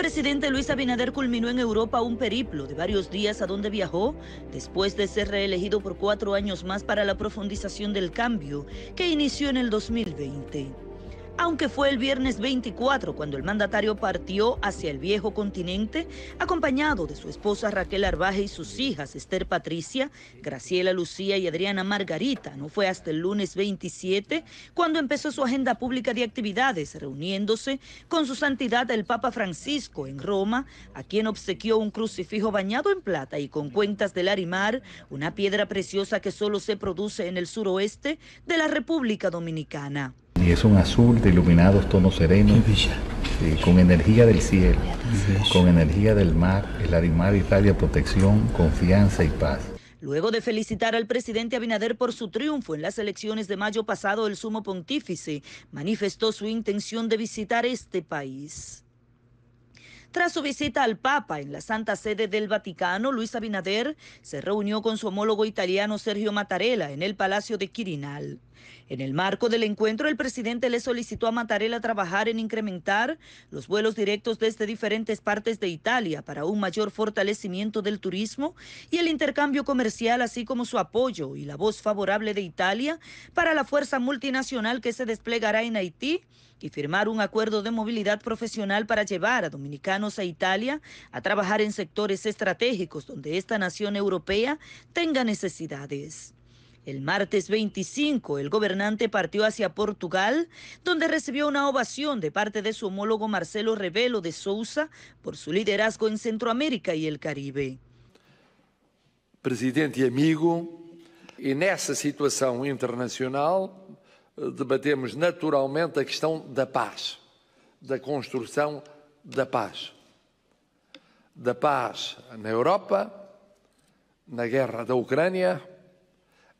El presidente Luis Abinader culminó en Europa un periplo de varios días a donde viajó después de ser reelegido por cuatro años más para la profundización del cambio que inició en el 2020 aunque fue el viernes 24 cuando el mandatario partió hacia el viejo continente, acompañado de su esposa Raquel Arbaje y sus hijas Esther Patricia, Graciela Lucía y Adriana Margarita. No fue hasta el lunes 27 cuando empezó su agenda pública de actividades, reuniéndose con su santidad el Papa Francisco en Roma, a quien obsequió un crucifijo bañado en plata y con cuentas del arimar, una piedra preciosa que solo se produce en el suroeste de la República Dominicana. Y es un azul de iluminados tonos serenos, eh, con energía del cielo, con energía del mar. El animal Italia protección, confianza y paz. Luego de felicitar al presidente Abinader por su triunfo en las elecciones de mayo pasado, el sumo pontífice manifestó su intención de visitar este país. Tras su visita al Papa en la Santa Sede del Vaticano, Luis Abinader se reunió con su homólogo italiano Sergio Mattarella en el Palacio de Quirinal. En el marco del encuentro, el presidente le solicitó a Mattarella trabajar en incrementar los vuelos directos desde diferentes partes de Italia para un mayor fortalecimiento del turismo y el intercambio comercial, así como su apoyo y la voz favorable de Italia para la fuerza multinacional que se desplegará en Haití y firmar un acuerdo de movilidad profesional para llevar a dominicanos a Italia a trabajar en sectores estratégicos donde esta nación europea tenga necesidades. El martes 25, el gobernante partió hacia Portugal, donde recibió una ovación de parte de su homólogo Marcelo Rebelo de Sousa por su liderazgo en Centroamérica y el Caribe. Presidente e amigo, e nessa situação internacional, eh, debatemos naturalmente a questão da paz, da construção da paz. Da paz na Europa, na guerra da Ucrânia,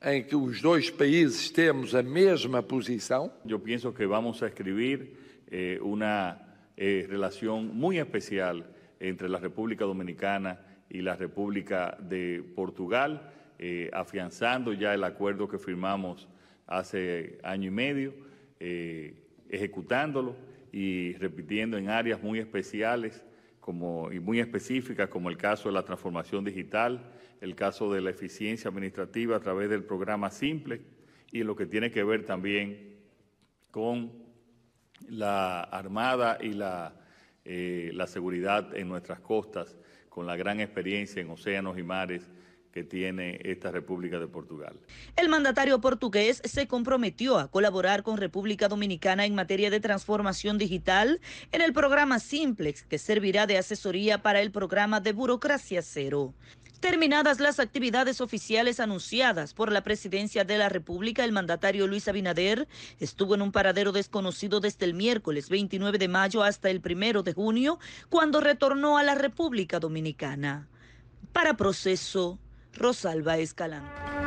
en em que los dos países tenemos la misma posición. Yo pienso que vamos a escribir eh, una eh, relación muy especial entre la República Dominicana y la República de Portugal, eh, afianzando ya el acuerdo que firmamos hace año y medio, ejecutándolo y repitiendo en áreas muy especiales como, y muy específicas, como el caso de la transformación digital, el caso de la eficiencia administrativa a través del programa Simple y lo que tiene que ver también con la Armada y la eh, seguridad en nuestras costas, con la gran experiencia en océanos y mares que tiene esta República de Portugal. El mandatario portugués se comprometió a colaborar con República Dominicana en materia de transformación digital en el programa Simplex, que servirá de asesoría para el programa de burocracia cero. Terminadas las actividades oficiales anunciadas por la presidencia de la República, el mandatario Luis Abinader estuvo en un paradero desconocido desde el miércoles 29 de mayo hasta el primero de junio, cuando retornó a la República Dominicana. Para proceso Rosalba Escalante.